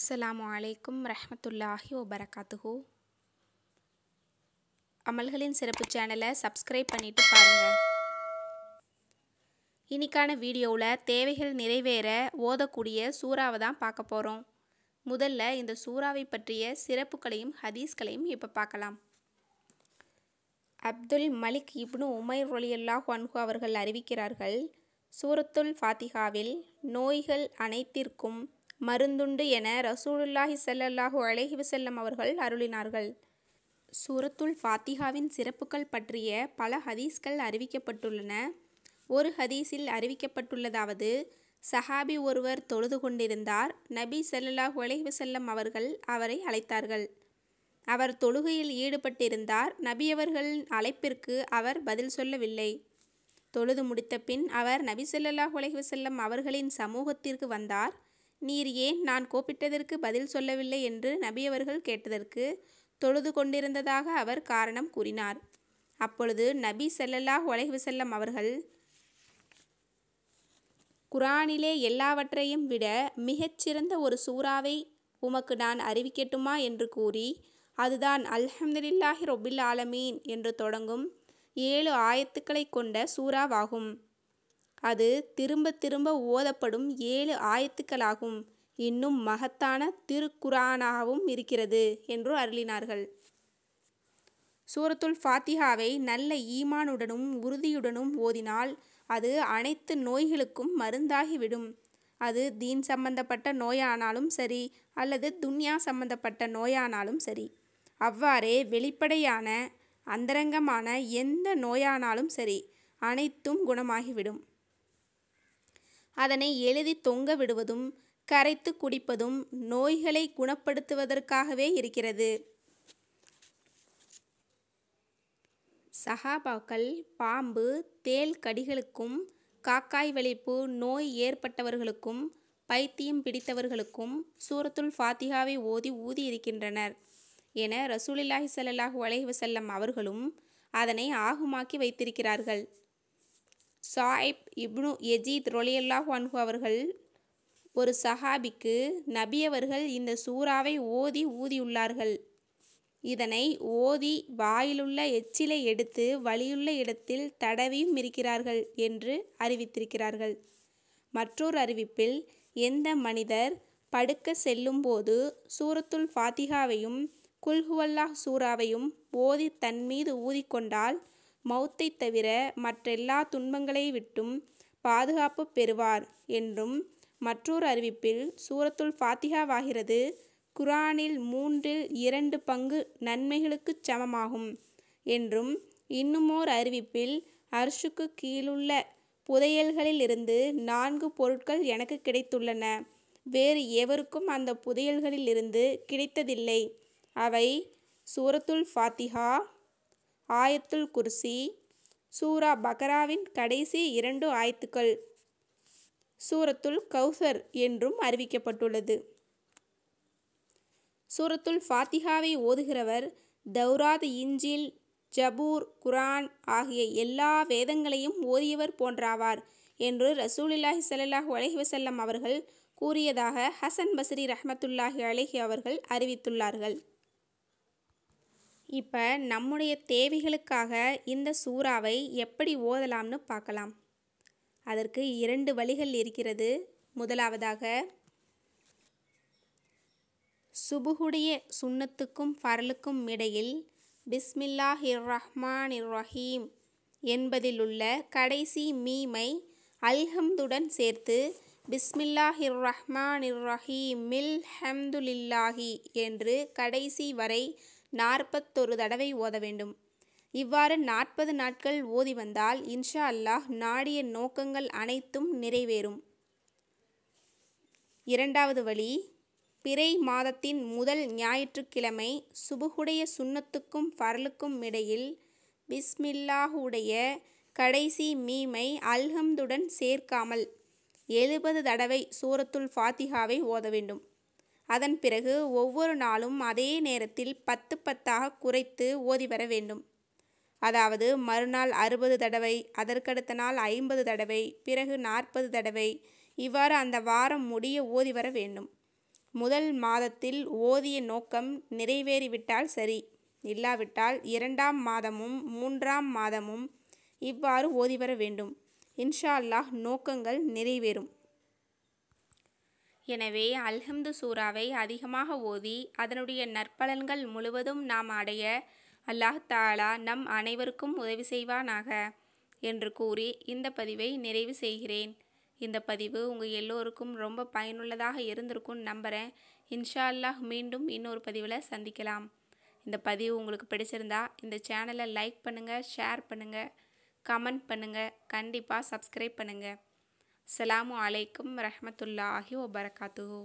அஸ்லாம் அலைக்கும் ரஹமத்துல்லாஹி ஒபரகாத்துஹூ அமல்களின் சிறப்பு சேனலை சப்ஸ்கிரைப் பண்ணிட்டு பாருங்கள் இன்றைக்கான வீடியோவில் தேவைகள் நிறைவேற ஓதக்கூடிய சூறாவை தான் பார்க்க போகிறோம் முதல்ல இந்த சூறாவை பற்றிய சிறப்புகளையும் ஹதீஸ்களையும் இப்போ பார்க்கலாம் அப்துல் மலிக் இப்னு உமைர் ரொலியல்லாஹ் அன்ஹு அவர்கள் அறிவிக்கிறார்கள் சூரத்துல் ஃபாத்திகாவில் நோய்கள் அனைத்திற்கும் மருந்துண்டு என ரசூலுல்லாஹி சல்லல்லாஹு அலஹி வசல்லம் அவர்கள் அருளினார்கள் சூரத்துல் ஃபாத்திகாவின் சிறப்புகள் பற்றிய பல ஹதீஸ்கள் அறிவிக்கப்பட்டுள்ளன ஒரு ஹதீஸில் அறிவிக்கப்பட்டுள்ளதாவது சஹாபி ஒருவர் தொழுது கொண்டிருந்தார் நபி சல்லாஹ் செல்லம் அவர்கள் அவரை அழைத்தார்கள் அவர் தொழுகையில் ஈடுபட்டிருந்தார் நபி அவர்களின் அழைப்பிற்கு அவர் பதில் சொல்லவில்லை தொழுது முடித்த பின் அவர் நபி சொல்லாஹ் செல்லம் அவர்களின் சமூகத்திற்கு வந்தார் நீர் ஏன் நான் கூப்பிட்டதற்கு பதில் சொல்லவில்லை என்று நபியவர்கள் கேட்டதற்கு தொழுது கொண்டிருந்ததாக அவர் காரணம் கூறினார் அப்பொழுது நபி சல்லல்லாஹ் செல்லம் அவர்கள் குரானிலே எல்லாவற்றையும் விட மிகச்சிறந்த ஒரு சூறாவை உமக்கு நான் அறிவிக்கட்டுமா என்று கூறி அதுதான் அல்ஹம்துலில்லாஹி ரொபில் ஆலமீன் என்று தொடங்கும் ஏழு ஆயத்துக்களை கொண்ட சூறாவாகும் அது திரும்ப திரும்ப ஓதப்படும் ஏழு ஆயத்துக்களாகும் இன்னும் மகத்தான திருக்குரானாகவும் இருக்கிறது என்று அருளினார்கள் சூரத்துல் ஃபாத்திஹாவை நல்ல ஈமானுடனும் உறுதியுடனும் ஓதினால் அது அனைத்து நோய்களுக்கும் மருந்தாகிவிடும் அது தீன் சம்பந்தப்பட்ட நோயானாலும் சரி அல்லது துன்யா சம்பந்தப்பட்ட நோயானாலும் சரி அவ்வாறே வெளிப்படையான அந்தரங்கமான எந்த நோயானாலும் சரி அனைத்தும் குணமாகிவிடும் அதனை எழுதி தொங்க விடுவதும் கரைத்து குடிப்பதும் நோய்களை குணப்படுத்துவதற்காகவே இருக்கிறது சஹாபாக்கள் பாம்பு தேல் கடிகளுக்கும் காக்காய் வலிப்பு நோய் ஏற்பட்டவர்களுக்கும் பைத்தியம் பிடித்தவர்களுக்கும் சூரத்துல் ஃபாத்திகாவை ஓதி ஊதி இருக்கின்றனர் என ரசூலில்லாஹி சல்லாஹூ அலைஹி வசல்லம் அவர்களும் அதனை ஆகுமாக்கி வைத்திருக்கிறார்கள் சாஹிப் இப்னு எஜீத் ரொலியல்லாஹ் அன்ஹு அவர்கள் ஒரு சஹாபிக்கு நபி அவர்கள் இந்த சூறாவை ஓதி ஊதியுள்ளார்கள் இதனை ஓதி வாயிலுள்ள எச்சிலை எடுத்து வழியுள்ள இடத்தில் தடவியும் இருக்கிறார்கள் என்று அறிவித்திருக்கிறார்கள் மற்றொரு அறிவிப்பில் எந்த மனிதர் படுக்க செல்லும்போது சூரத்துல் ஃபாத்திகாவையும் குல்ஹுவல்லாஹ் சூறாவையும் ஓதி தன் மீது ஊதிக்கொண்டால் மௌத்தை தவிர மற்றெல்லா துன்பங்களை விட்டும் பாதுகாப்பு பெறுவார் என்றும் மற்றொரு அறிவிப்பில் சூரத்துல் ஃபாத்திகாவாகிறது குரானில் மூன்றில் இரண்டு பங்கு நன்மைகளுக்கு சமமாகும் என்றும் இன்னுமோர் அறிவிப்பில் அர்ஷுக்கு கீழுள்ள புதையல்களிலிருந்து நான்கு பொருட்கள் எனக்கு கிடைத்துள்ளன வேறு எவருக்கும் அந்த புதையல்களிலிருந்து கிடைத்ததில்லை அவை சூரத்துல் ஃபாத்திஹா ஆயத்துல் குர்சி சூரா பகராவின் கடைசி இரண்டு ஆயத்துக்கள் சூரத்துல் கௌசர் என்றும் அறிவிக்கப்பட்டுள்ளது சூரத்துல் ஃபாத்திகாவை ஓதுகிறவர் தௌராத் இஞ்சில் ஜபூர் குரான் ஆகிய எல்லா வேதங்களையும் ஓதியவர் போன்றாவார் என்று ரசூலில்லாஹி சல்லாஹூ அலஹி வசல்லம் அவர்கள் கூறியதாக ஹசன் பசரி ரஹமத்துல்லாஹி அலஹி அவர்கள் அறிவித்துள்ளார்கள் இப்போ நம்முடைய தேவைகளுக்காக இந்த சூறாவை எப்படி ஓதலாம்னு பார்க்கலாம் அதற்கு இரண்டு வழிகள் இருக்கிறது முதலாவதாக சுபுகுடைய சுண்ணத்துக்கும் ஃபரலுக்கும் இடையில் பிஸ்மில்லாஹிர் ரஹ்மான் ரஹீம் என்பதில் உள்ள கடைசி மீமை அல்ஹம்துடன் சேர்த்து பிஸ்மில்லாஹிர் ரஹ்மான் மில் ஹம்துலில்லாஹி என்று கடைசி வரை நாற்பத்தொரு தடவை ஓத வேண்டும் இவ்வாறு நாற்பது நாட்கள் ஓதி வந்தால் இன்ஷா அல்லாஹ் நாடிய நோக்கங்கள் அனைத்தும் நிறைவேறும் இரண்டாவது வழி பிறை மாதத்தின் முதல் ஞாயிற்றுக்கிழமை சுபுகுடைய சுண்ணத்துக்கும் பரலுக்கும் இடையில் பிஸ்மில்லாஹுடைய கடைசி மீமை அல்ஹம்துடன் சேர்க்காமல் எழுபது தடவை சூரத்துல் ஃபாத்திகாவை ஓத வேண்டும் அதன் பிறகு ஒவ்வொரு நாளும் அதே நேரத்தில் பத்து பத்தாக குறைத்து ஓதி வர வேண்டும் அதாவது மறுநாள் அறுபது தடவை அதற்கடுத்த நாள் ஐம்பது தடவை பிறகு நாற்பது தடவை இவ்வாறு அந்த வாரம் முடிய ஓதி வர வேண்டும் முதல் மாதத்தில் ஓதிய நோக்கம் நிறைவேறிவிட்டால் சரி இல்லாவிட்டால் இரண்டாம் மாதமும் மூன்றாம் மாதமும் இவ்வாறு ஓதி வர வேண்டும் இன்ஷா அல்லாஹ் நோக்கங்கள் நிறைவேறும் எனவே அல்ஹம்து சூறாவை அதிகமாக ஓதி அதனுடைய நற்பலன்கள் முழுவதும் நாம் அடைய அல்லாஹ் தாலா நம் அனைவருக்கும் உதவி செய்வானாக என்று கூறி இந்த பதிவை நிறைவு செய்கிறேன் இந்த பதிவு உங்கள் எல்லோருக்கும் ரொம்ப பயனுள்ளதாக இருந்திருக்கும்னு நம்புகிறேன் இன்ஷா அல்லாஹ் மீண்டும் இன்னொரு பதிவில் சந்திக்கலாம் இந்த பதிவு உங்களுக்கு பிடிச்சிருந்தா இந்த சேனலை லைக் பண்ணுங்கள் ஷேர் பண்ணுங்கள் கமெண்ட் பண்ணுங்கள் கண்டிப்பாக சப்ஸ்கிரைப் பண்ணுங்கள் சலாமு அலைக்கும் ரஹமத்துல்லாஹி ஒபரகாத்துஹூ